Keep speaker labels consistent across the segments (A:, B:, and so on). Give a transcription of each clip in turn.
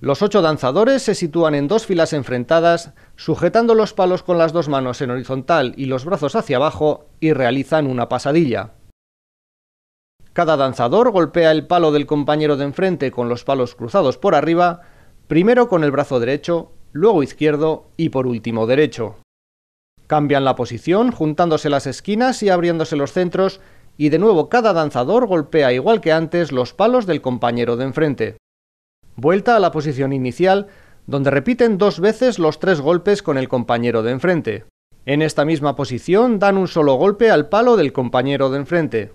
A: Los ocho danzadores se sitúan en dos filas enfrentadas, sujetando los palos con las dos manos en horizontal y los brazos hacia abajo, y realizan una pasadilla. Cada danzador golpea el palo del compañero de enfrente con los palos cruzados por arriba, primero con el brazo derecho, luego izquierdo y por último derecho. Cambian la posición, juntándose las esquinas y abriéndose los centros, y de nuevo cada danzador golpea igual que antes los palos del compañero de enfrente vuelta a la posición inicial, donde repiten dos veces los tres golpes con el compañero de enfrente. En esta misma posición dan un solo golpe al palo del compañero de enfrente.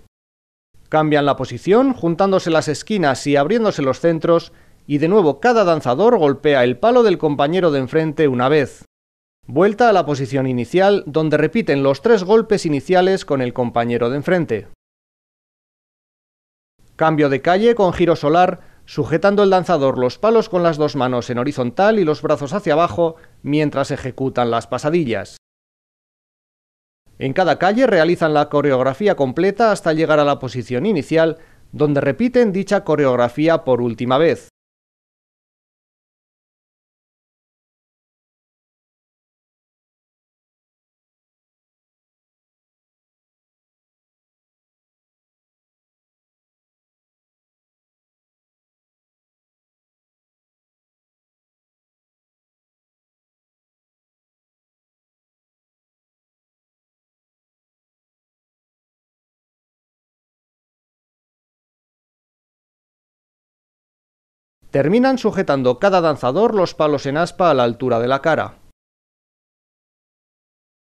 A: Cambian la posición, juntándose las esquinas y abriéndose los centros, y de nuevo cada danzador golpea el palo del compañero de enfrente una vez. Vuelta a la posición inicial, donde repiten los tres golpes iniciales con el compañero de enfrente. Cambio de calle con giro solar, sujetando el lanzador los palos con las dos manos en horizontal y los brazos hacia abajo mientras ejecutan las pasadillas. En cada calle realizan la coreografía completa hasta llegar a la posición inicial, donde repiten dicha coreografía por última vez.
B: Terminan sujetando cada danzador los palos en aspa a la altura de la cara.